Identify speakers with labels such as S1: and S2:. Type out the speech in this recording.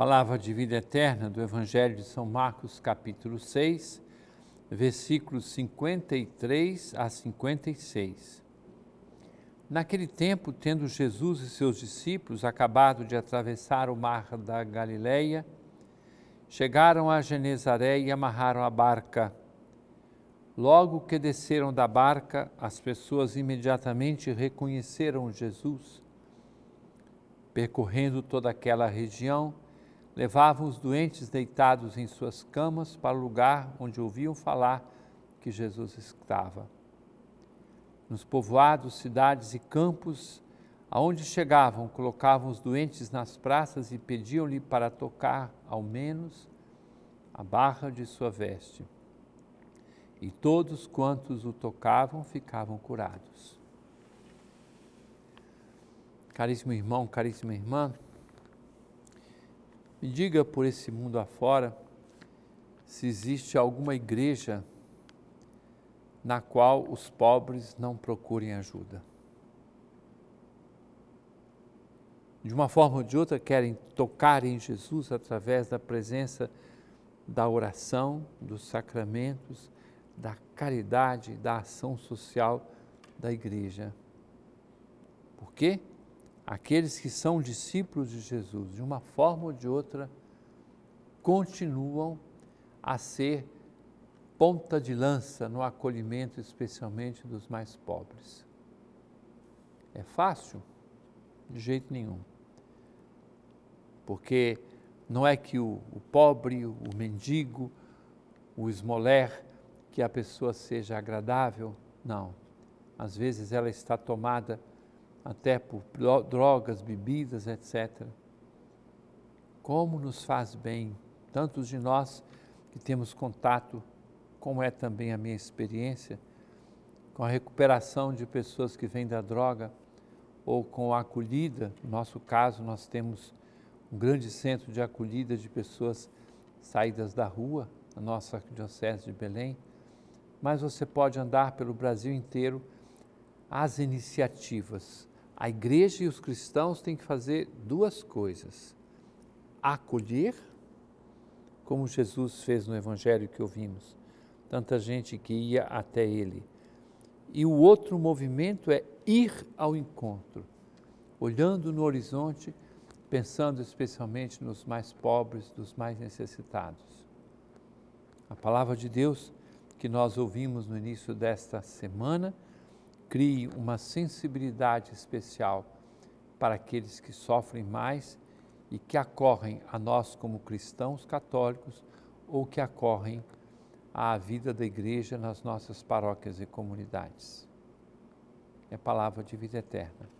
S1: Palavra de vida eterna do Evangelho de São Marcos, capítulo 6, versículos 53 a 56. Naquele tempo, tendo Jesus e seus discípulos acabado de atravessar o mar da Galileia, chegaram a Genezaré e amarraram a barca. Logo que desceram da barca, as pessoas imediatamente reconheceram Jesus. Percorrendo toda aquela região, Levavam os doentes deitados em suas camas para o lugar onde ouviam falar que Jesus estava. Nos povoados, cidades e campos, aonde chegavam, colocavam os doentes nas praças e pediam-lhe para tocar, ao menos, a barra de sua veste. E todos quantos o tocavam ficavam curados. Caríssimo irmão, caríssima irmã, me diga por esse mundo afora se existe alguma igreja na qual os pobres não procurem ajuda. De uma forma ou de outra, querem tocar em Jesus através da presença da oração, dos sacramentos, da caridade, da ação social da igreja. Por quê? aqueles que são discípulos de Jesus, de uma forma ou de outra, continuam a ser ponta de lança no acolhimento, especialmente dos mais pobres. É fácil? De jeito nenhum. Porque não é que o, o pobre, o mendigo, o esmoler, que a pessoa seja agradável, não. Às vezes ela está tomada até por drogas, bebidas, etc. Como nos faz bem, tantos de nós que temos contato, como é também a minha experiência, com a recuperação de pessoas que vêm da droga ou com a acolhida. No nosso caso, nós temos um grande centro de acolhida de pessoas saídas da rua, na nossa Diocese de Belém. Mas você pode andar pelo Brasil inteiro as iniciativas a igreja e os cristãos têm que fazer duas coisas: acolher, como Jesus fez no evangelho que ouvimos, tanta gente que ia até ele. E o outro movimento é ir ao encontro, olhando no horizonte, pensando especialmente nos mais pobres, dos mais necessitados. A palavra de Deus que nós ouvimos no início desta semana crie uma sensibilidade especial para aqueles que sofrem mais e que acorrem a nós como cristãos católicos ou que acorrem à vida da igreja nas nossas paróquias e comunidades. É palavra de vida eterna.